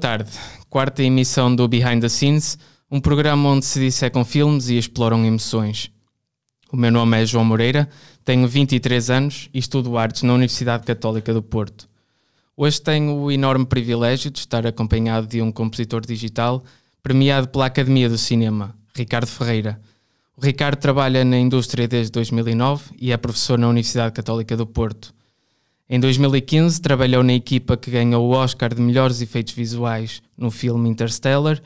tarde. Quarta emissão do Behind the Scenes, um programa onde se dissecam filmes e exploram emoções. O meu nome é João Moreira, tenho 23 anos e estudo artes na Universidade Católica do Porto. Hoje tenho o enorme privilégio de estar acompanhado de um compositor digital premiado pela Academia do Cinema, Ricardo Ferreira. O Ricardo trabalha na indústria desde 2009 e é professor na Universidade Católica do Porto. Em 2015, trabalhou na equipa que ganhou o Oscar de melhores efeitos visuais no filme Interstellar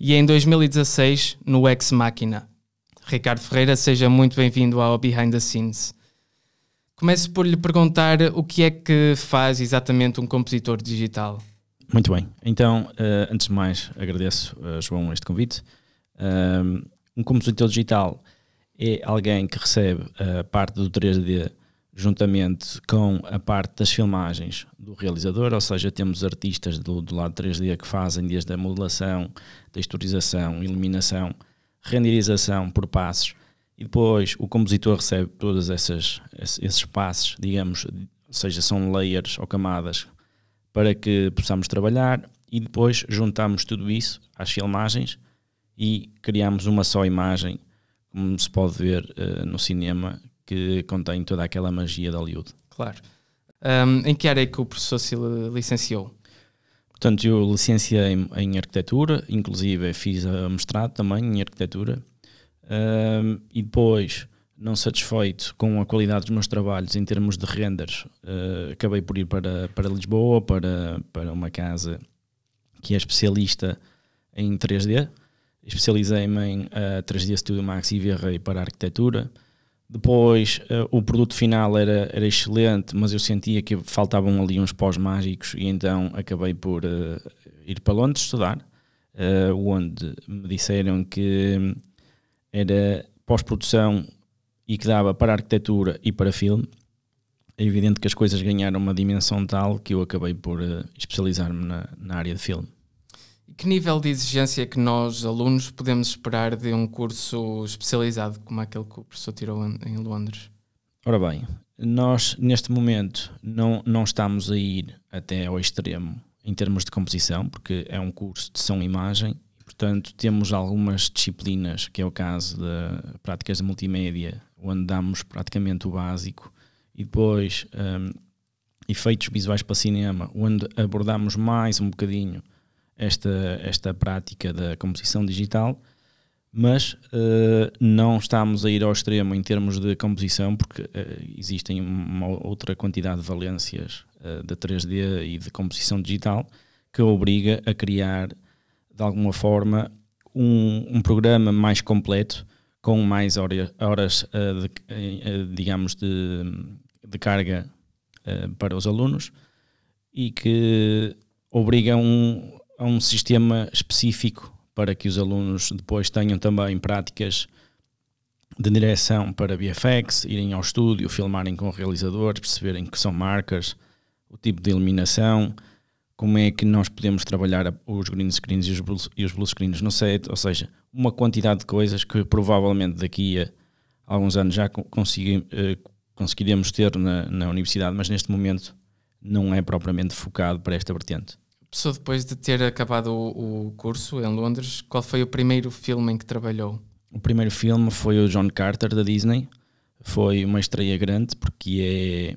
e em 2016 no Ex Machina. Ricardo Ferreira, seja muito bem-vindo ao Behind the Scenes. Começo por lhe perguntar o que é que faz exatamente um compositor digital. Muito bem, então eh, antes de mais agradeço, eh, João, este convite. Eh, um compositor digital é alguém que recebe a parte do 3D juntamente com a parte das filmagens do realizador, ou seja, temos artistas do, do lado 3D que fazem desde a modelação, texturização, iluminação, renderização por passos, e depois o compositor recebe todos essas, esses passos, digamos, ou seja, são layers ou camadas para que possamos trabalhar e depois juntamos tudo isso às filmagens e criamos uma só imagem, como se pode ver uh, no cinema, que contém toda aquela magia de Hollywood. Claro. Um, em que área é que o professor se licenciou? Portanto, eu licenciei em, em arquitetura, inclusive fiz a mestrado também em arquitetura, um, e depois, não satisfeito com a qualidade dos meus trabalhos em termos de renders, uh, acabei por ir para, para Lisboa, para, para uma casa que é especialista em 3D. Especializei-me em uh, ah, 3D Studio Max e VRA para arquitetura depois uh, o produto final era, era excelente, mas eu sentia que faltavam ali uns pós mágicos e então acabei por uh, ir para Londres estudar, uh, onde me disseram que era pós-produção e que dava para arquitetura e para filme. É evidente que as coisas ganharam uma dimensão tal que eu acabei por especializar-me na, na área de filme que nível de exigência que nós, alunos, podemos esperar de um curso especializado como aquele que o professor tirou em Londres? Ora bem, nós neste momento não, não estamos a ir até ao extremo em termos de composição, porque é um curso de som e imagem, portanto temos algumas disciplinas, que é o caso de práticas de multimédia, onde damos praticamente o básico, e depois um, efeitos visuais para cinema, onde abordamos mais um bocadinho esta, esta prática da composição digital, mas uh, não estamos a ir ao extremo em termos de composição, porque uh, existem uma outra quantidade de valências uh, de 3D e de composição digital que obriga a criar, de alguma forma, um, um programa mais completo, com mais horas, eh, digamos, de, de carga para os alunos e que obriga um, a um sistema específico para que os alunos depois tenham também práticas de direção para VFX, irem ao estúdio, filmarem com realizadores, perceberem que são marcas, o tipo de iluminação, como é que nós podemos trabalhar os green screens e os blue, e os blue screens no set, ou seja, uma quantidade de coisas que provavelmente daqui a alguns anos já consegui, eh, conseguiremos ter na, na universidade, mas neste momento não é propriamente focado para esta vertente. Só depois de ter acabado o, o curso em Londres, qual foi o primeiro filme em que trabalhou? O primeiro filme foi o John Carter da Disney. Foi uma estreia grande porque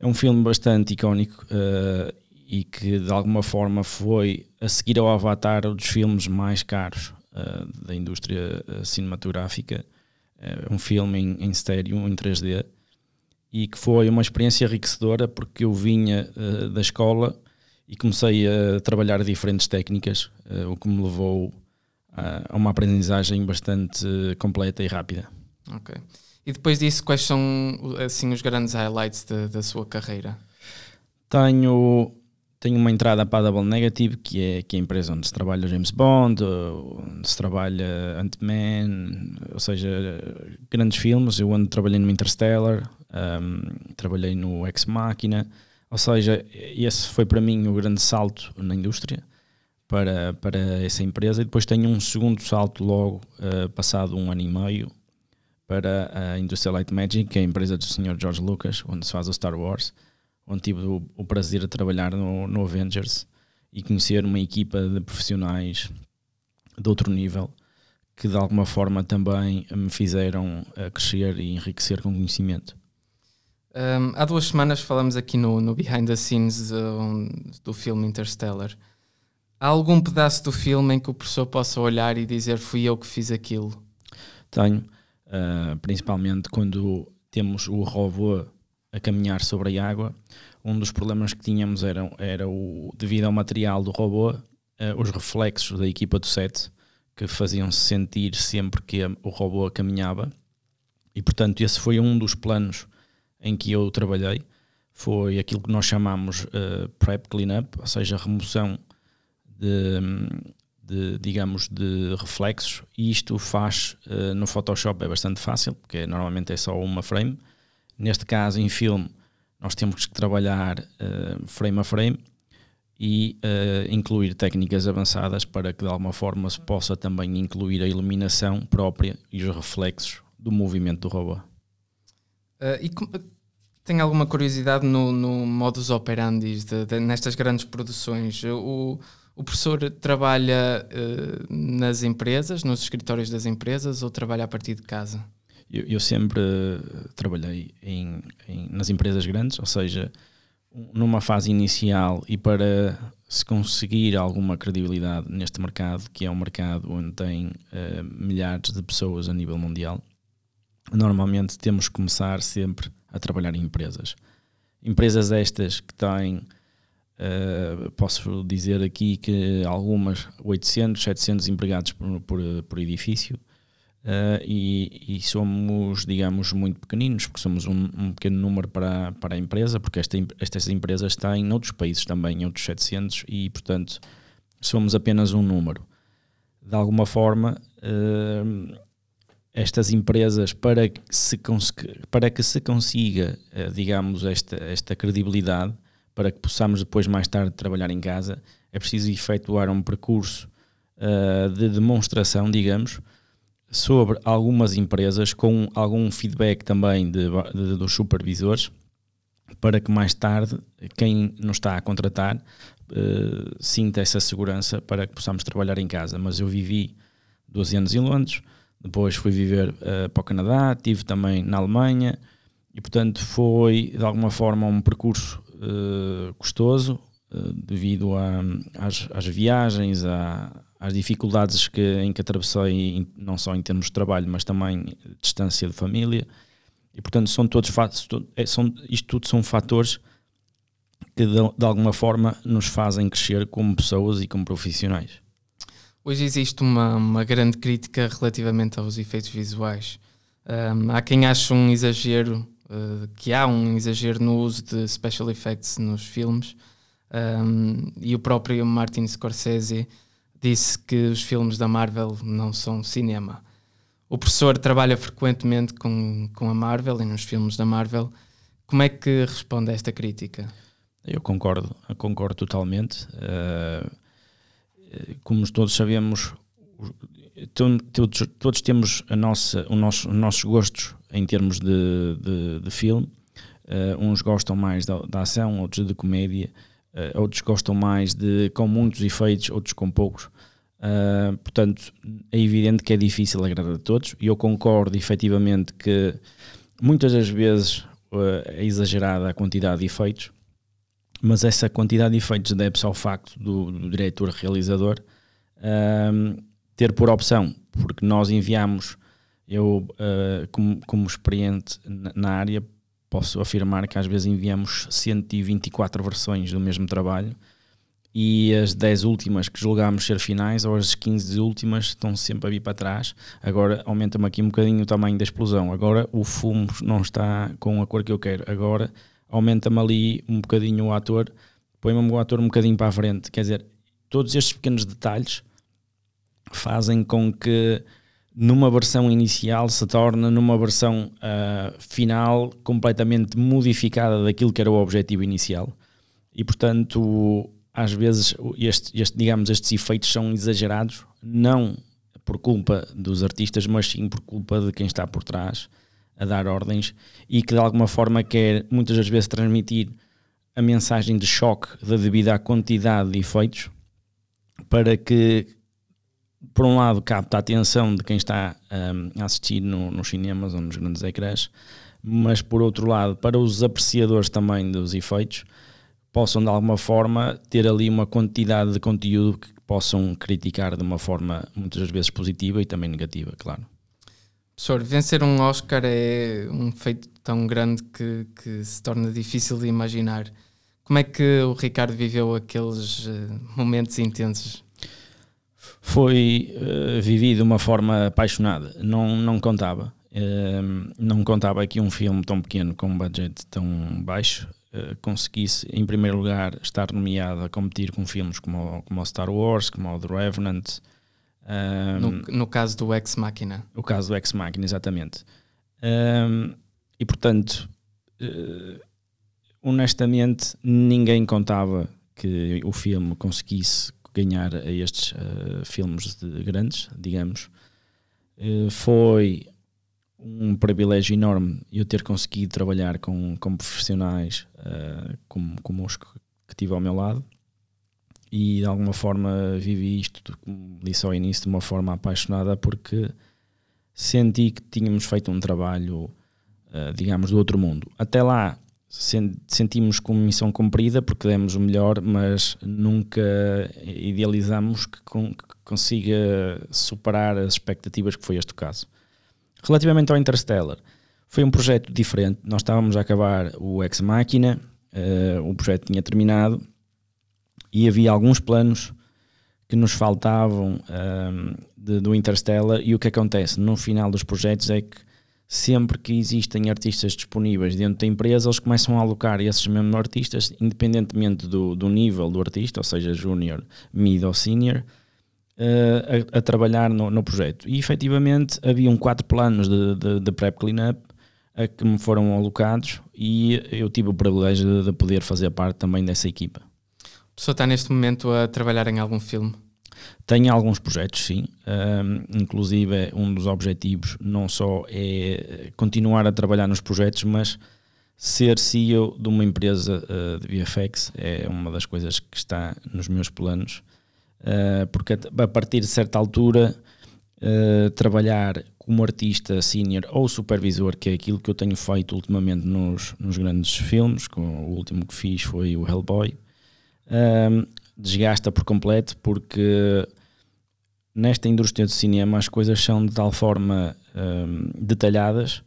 é, é um filme bastante icónico uh, e que de alguma forma foi a seguir ao Avatar um dos filmes mais caros uh, da indústria eh, cinematográfica. É um filme em, em estéreo, em 3D, e que foi uma experiência enriquecedora porque eu vinha uh, da escola e comecei a trabalhar diferentes técnicas, eh, o que me levou a uma aprendizagem bastante completa e rápida. Ok. E depois disso, quais são assim os grandes highlights de, da sua carreira? Tenho tenho uma entrada para a Double Negative, que é, que é a empresa onde se trabalha James Bond, onde se trabalha Ant-Man, ou seja, grandes filmes. Eu ando trabalhei no Interstellar, um, ehm, trabalhei no Ex Machina, ou seja, esse foi para mim o grande salto na indústria para, para essa empresa e depois tenho um segundo salto logo uh, passado um ano e meio para a Industrial Light Magic, que é a empresa do Sr. George Lucas, onde se faz o Star Wars, onde tive o, o prazer de trabalhar no, no, Avengers e conhecer uma equipa de profissionais de outro nível que de alguma forma também me fizeram eh, crescer e enriquecer com conhecimento. Um, há duas semanas falamos aqui no, no Behind the Scenes do, do filme Interstellar. Há algum pedaço do filme em que o professor possa olhar e dizer fui eu que fiz aquilo? Tenho. Uh, principalmente quando temos o robô a caminhar sobre a água, um dos problemas que tínhamos era, era o, devido ao material do robô, uh, os reflexos da equipa do set, que faziam-se sentir sempre que a, o robô caminhava. E portanto, esse foi um dos planos em que eu trabalhei foi aquilo que nós chamamos uh, prep cleanup, ou seja, remoção de, de, digamos, de reflexos. E isto faz uh, no Photoshop é bastante fácil, porque normalmente é só uma frame. Neste caso, em filme, nós temos que trabalhar uh, frame a frame e uh, incluir técnicas avançadas para que de alguma forma se possa também incluir a iluminação própria e os reflexos do movimento do robô. Uh, e tem alguma curiosidade no, no modus operandi de, de, nestas grandes produções? O, o professor trabalha uh, nas empresas, nos escritórios das empresas ou trabalha a partir de casa? Eu, eu sempre trabalhei em, em, nas empresas grandes, ou seja, numa fase inicial e para se conseguir alguma credibilidade neste mercado, que é um mercado onde tem uh, milhares de pessoas a nível mundial, normalmente temos que começar sempre a trabalhar em empresas. Empresas estas que têm, uh, posso dizer aqui que algumas 800, 700 empregados por, por, por edifício uh, e, e, somos, digamos, muito pequeninos, porque somos um, um, pequeno número para, para a empresa, porque esta, estas empresas têm em outros países também, em outros 700 e, portanto, somos apenas um número. De alguma forma... Uh, estas empresas para que se, para que se consiga, eh, digamos, esta, esta credibilidade, para que possamos depois mais tarde trabalhar em casa, é preciso efetuar um percurso uh, de demonstração, digamos, sobre algumas empresas, com algum feedback também de, de, dos supervisores, para que mais tarde quem nos está a contratar uh, sinta essa segurança para que possamos trabalhar em casa. Mas eu vivi 12 anos em Londres depois fui viver uh, para o Canadá, tive também na Alemanha e, portanto, foi de alguma forma um percurso uh, custoso uh, devido a, às, às, viagens, às dificuldades que, em que atravessei, em, não só em termos de trabalho, mas também distância de família. E, portanto, são todos fatos, é, são, isto tudo são fatores que de, de alguma forma nos fazem crescer como pessoas e como profissionais. Hoje existe uma, uma grande crítica relativamente aos efeitos visuais. Um, há quem ache um exagero, uh, que há um exagero no uso de special effects nos filmes, um, e o próprio Martin Scorsese disse que os filmes da Marvel não são cinema. O professor trabalha frequentemente com, com a Marvel e nos filmes da Marvel. Como é que responde a esta crítica? Eu concordo, concordo totalmente. Uh, eh, como todos sabemos, todos, todos temos a nossa, o nosso, os nossos gostos em termos de, de, de filme. Uh, uns gostam mais da, da, ação, outros de comédia, uh, outros gostam mais de com muitos efeitos, outros com poucos. Uh, portanto, é evidente que é difícil agradar a todos, e eu concordo efetivamente que muitas das vezes é exagerada a quantidade de efeitos, mas essa quantidade de efeitos deve-se ao facto do, do diretor realizador ter por opção, porque nós enviamos, eu uh, como, como experiente na, na área, posso afirmar que às vezes enviamos 124 versões do mesmo trabalho e as 10 últimas que julgámos ser finais ou as 15 últimas estão sempre a vir para trás. Agora aumenta-me aqui um bocadinho o tamanho da explosão. Agora o fumo não está com a cor que eu quero. Agora aumenta-me ali um bocadinho o ator, põe-me o ator um bocadinho para a frente. Quer dizer, todos estes pequenos detalhes fazem com que numa versão inicial se torne numa versão uh, final completamente modificada daquilo que era o objetivo inicial. E portanto, às vezes, este, este, digamos, estes efeitos são exagerados, não por culpa dos artistas, mas sim por culpa de quem está por trás a dar ordens e que de alguma forma quer muitas das vezes transmitir a mensagem de choque da devida à quantidade de efeitos para que por um lado capta a atenção de quem está um, a assistir no, nos cinemas ou nos grandes ecrãs mas por outro lado para os apreciadores também dos efeitos possam de alguma forma ter ali uma quantidade de conteúdo que possam criticar de uma forma muitas vezes positiva e também negativa, claro. Senhor, vencer um Oscar é um feito tão grande que, que se torna difícil de imaginar. Como é que o Ricardo viveu aqueles eh, momentos intensos? Foi uh, eh, vivido de uma forma apaixonada, não, não contava. Uh, não contava que um filme tão pequeno, com um budget tão baixo, uh, conseguisse, em primeiro lugar, estar nomeado a competir com filmes como, como o Star Wars, como o The Revenant, um, no, no, caso do Ex Machina. o caso do Ex Machina, exatamente. Um, e portanto, uh, honestamente, ninguém contava que o filme conseguisse ganhar a estes uh, filmes de grandes, digamos. Uh, foi um privilégio enorme eu ter conseguido trabalhar com, com profissionais como, como os que, que tive ao meu lado e de alguma forma vivi isto, como disse ao início, de uma forma apaixonada, porque senti que tínhamos feito um trabalho, eh, digamos, do outro mundo. Até lá sentimos como missão cumprida, porque demos o melhor, mas nunca idealizamos que, consiga superar as expectativas que foi este caso. Relativamente ao Interstellar, foi um projeto diferente. Nós estávamos a acabar o Ex Machina, eh, o projeto tinha terminado e havia alguns planos que nos faltavam um, de, do Interstellar e o que acontece no final dos projetos é que sempre que existem artistas disponíveis dentro da empresa, eles começam a alocar esses mesmos artistas, independentemente do, do nível do artista, ou seja, júnior, mid ou senior, eh, a, a, trabalhar no, no, projeto. E efetivamente haviam quatro planos de, de, de prep cleanup a que me foram alocados e eu tive o privilégio de, de poder fazer parte também dessa equipa. O está neste momento a trabalhar em algum filme? Tenho alguns projetos, sim. Um, inclusive, um dos objetivos não só é eh, continuar a trabalhar nos projetos, mas ser CEO de uma empresa uh, de VFX é uma das coisas que está nos meus planos, uh, porque a partir de certa altura, uh, trabalhar como artista senior ou supervisor, que é aquilo que eu tenho feito ultimamente nos, nos grandes filmes, com, o último que fiz foi o Hellboy, um, desgasta por completo porque nesta indústria de cinema as coisas são de tal forma um, detalhadas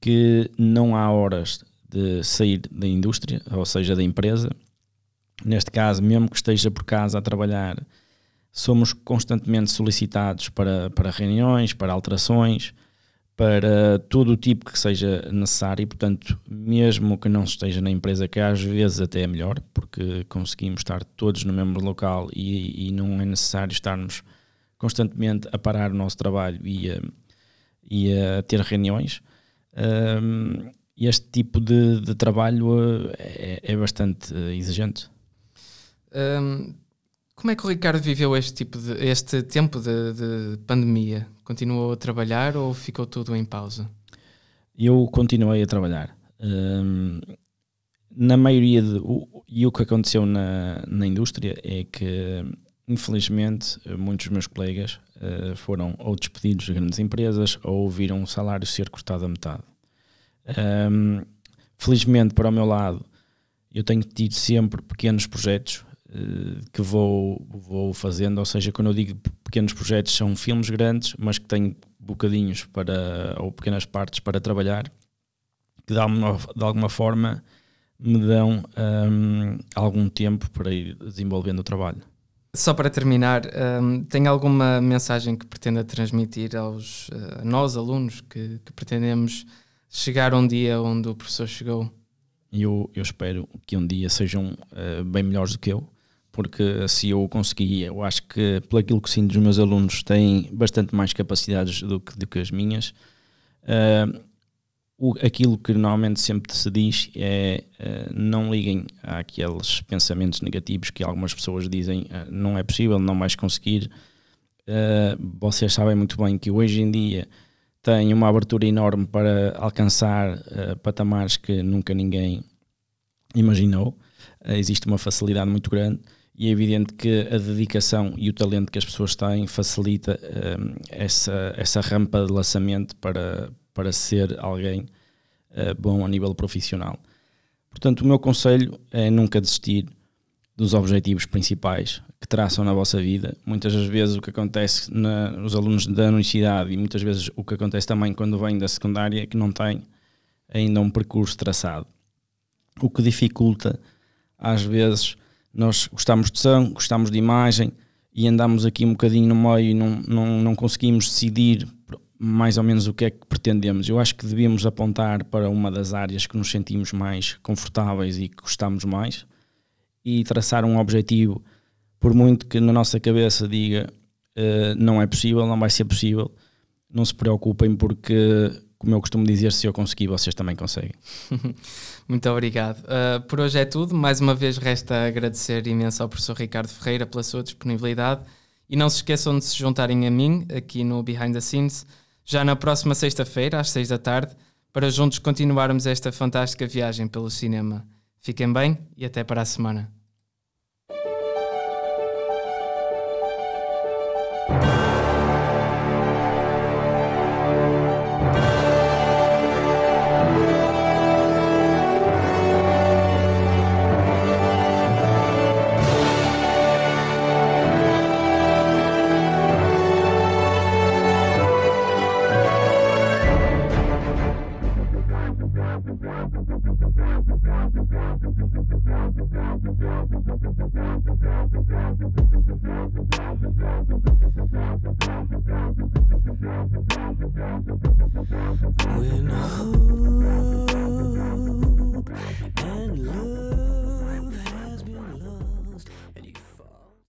que não há horas de sair da indústria, ou seja, da empresa. Neste caso, mesmo que esteja por casa a trabalhar, somos constantemente solicitados para, para reuniões, para alterações para todo o tipo que seja necessário e, portanto, mesmo que não esteja na empresa, que às vezes até é melhor, porque conseguimos estar todos no mesmo local e, e não é necessário estarmos constantemente a parar o nosso trabalho e a, e a ter reuniões. este tipo de, de trabalho eh, é, é, bastante eh, exigente. Um, como é que o Ricardo viveu este, tipo de, este tempo de, de pandemia? Continuou a trabalhar ou ficou tudo em pausa? Eu continuei a trabalhar. Hum, na maioria de, o, e o que aconteceu na, na indústria é que infelizmente muitos dos meus colegas uh, foram ou despedidos de grandes empresas ou viram o salário ser cortado a metade. Um, felizmente para o meu lado eu tenho tido sempre pequenos projetos eh, que vou, vou fazendo, ou seja, quando eu digo pequenos projetos, são filmes grandes, mas que tenho bocadinhos para, ou pequenas partes para trabalhar, que de alguma, de alguma forma me dão um, ehm, algum tempo para ir desenvolvendo o trabalho. Só para terminar, um, ehm, tem alguma mensagem que pretenda transmitir aos a eh, nós, alunos, que, que pretendemos chegar um dia onde o professor chegou? Eu, eu espero que um dia sejam uh, bem melhores do que eu, porque se assim eu conseguia, Eu acho que, pelo aquilo que sinto dos meus alunos, têm bastante mais capacidades do que, do que as minhas. Uh, o, aquilo que normalmente sempre se diz é uh, não liguem àqueles pensamentos negativos que algumas pessoas dizem uh, não é possível, não vais conseguir. Uh, vocês sabem muito bem que hoje em dia tem uma abertura enorme para alcançar patamares que nunca ninguém imaginou. existe uma facilidade muito grande e é evidente que a dedicação e o talento que as pessoas têm facilita um, ehm, essa, essa rampa de lançamento para, para ser alguém uh, bom a nível profissional. Portanto, o meu conselho é nunca desistir dos objetivos principais que traçam na vossa vida. Muitas das vezes o que acontece nos alunos da universidade e muitas vezes o que acontece também quando vêm da secundária é que não têm ainda um percurso traçado. O que dificulta, às vezes, nós gostamos de som, gostamos de imagem e andamos aqui um bocadinho no meio e não, não, não conseguimos decidir mais ou menos o que é que pretendemos. Eu acho que devíamos apontar para uma das áreas que nos sentimos mais confortáveis e que gostamos mais e traçar um objetivo, por muito que na nossa cabeça diga uh, não é possível, não vai ser possível, não se preocupem porque como eu costumo dizer, se eu conseguir, vocês também conseguem. Muito obrigado. Uh, por hoje é tudo. Mais uma vez, resta agradecer imenso ao professor Ricardo Ferreira pela sua disponibilidade. E não se esqueçam de se juntarem a mim, aqui no Behind the Scenes, já na próxima sexta-feira, às seis da tarde, para juntos continuarmos esta fantástica viagem pelo cinema. Fiquem bem e até para a semana.